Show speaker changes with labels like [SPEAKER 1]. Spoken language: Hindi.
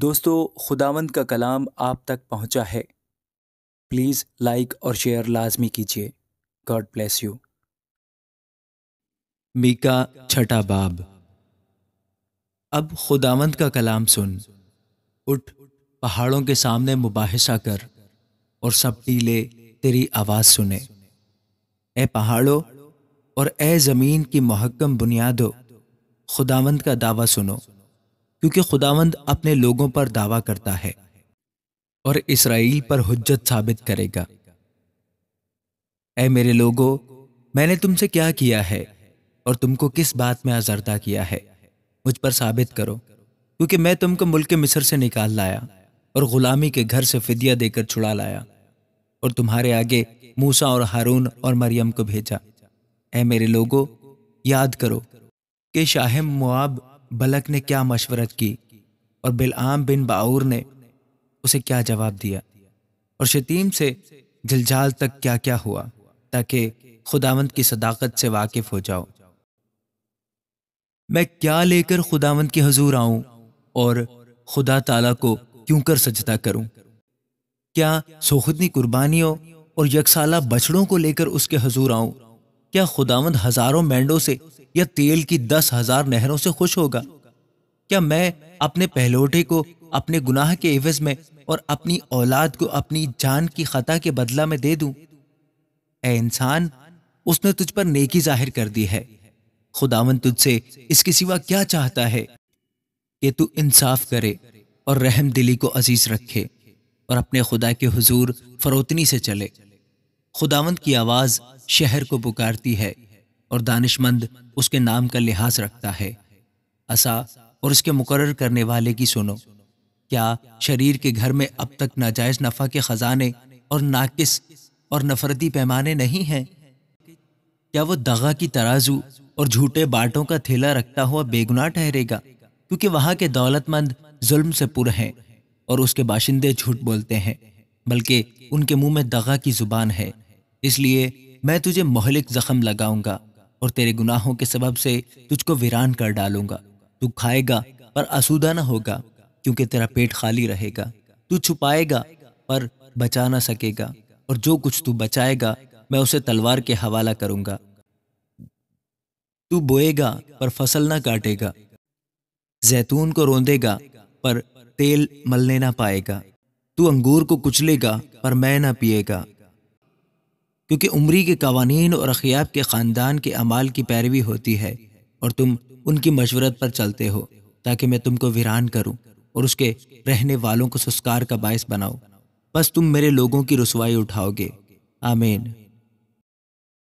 [SPEAKER 1] दोस्तों खुदावंद का कलाम आप तक पहुंचा है प्लीज़ लाइक और शेयर लाजमी कीजिए गॉड ब्लेस यू मीका छठा बाब अब खुदावंद का कलाम सुन उठ पहाड़ों के सामने मुबाहिसा कर और सब टीले तेरी आवाज़ सुने ए पहाड़ों और ए ज़मीन की महकम बुनियादों खुदावंद का दावा सुनो क्योंकि खुदावंद अपने लोगों पर दावा करता है और इसराइल पर हुज्जत साबित करेगा ऐ मेरे लोगों मैंने तुमसे क्या किया है और तुमको किस बात में आजरदा किया है मुझ पर साबित करो क्योंकि मैं तुमको मुल्क मिस्र से निकाल लाया और गुलामी के घर से फिदिया देकर छुड़ा लाया और तुम्हारे आगे मूसा और हारून और मरियम को भेजा ऐ मेरे लोगों याद करो कि शाहिम मुआब बलक ने क्या मशवरत की और बिलआम बिन बाऊर ने उसे क्या जवाब दिया और शतीम से जलजाल तक क्या क्या हुआ ताकि खुदावंत की सदाकत से वाकिफ हो जाओ मैं क्या लेकर खुदावंत के हजूर आऊं और खुदा ताला को क्यों कर सजदा करूं क्या सोखदनी कुर्बानियों और यकसाला बछड़ों को लेकर उसके हजूर आऊं क्या खुदावंद हजारों मेंढों से या तेल की दस हजार नहरों से खुश होगा क्या मैं अपने पहलोठे को अपने गुनाह के एवज में और अपनी औलाद को अपनी जान की खता के बदला में दे दूं? ए इंसान उसने तुझ पर नेकी जाहिर कर दी है खुदावन तुझसे इसके सिवा क्या चाहता है कि तू इंसाफ करे और रहम दिली को अजीज रखे और अपने खुदा के हुजूर फरोतनी से चले खुदावंत की आवाज़ शहर को पुकारती है और दानिशमंद उसके नाम का लिहाज रखता है असा और उसके मुकर करने वाले की सुनो क्या शरीर के घर में अब तक नाजायज नफा के खजाने और नाकिस और नफरती पैमाने नहीं हैं क्या वो दगा की तराजू और झूठे बाटों का थैला रखता हुआ बेगुनाह ठहरेगा क्योंकि वहां के दौलतमंद जुल्म से पुर हैं और उसके बाशिंदे झूठ बोलते हैं बल्कि उनके मुंह में दगा की जुबान है इसलिए मैं तुझे मोहलिक जख्म लगाऊंगा और तेरे गुनाहों के सबब से तुझको वीरान कर डालूंगा तू खाएगा पर असुदा न होगा क्योंकि तेरा पेट खाली रहेगा तू छुपाएगा पर बचा ना सकेगा और जो कुछ तू बचाएगा मैं उसे तलवार के हवाला करूंगा तू बोएगा पर फसल ना काटेगा जैतून को रोंदेगा पर तेल मलने ना पाएगा तू अंगूर को कुचलेगा पर मैं ना पिएगा क्योंकि उमरी के कवानीन और अखियाब के ख़ानदान के अमाल की पैरवी होती है और तुम उनकी मशवरत पर चलते हो ताकि मैं तुमको वीरान करूं और उसके रहने वालों को सुस्कार का बायस बनाओ बस तुम मेरे लोगों की रसवाई उठाओगे आमीन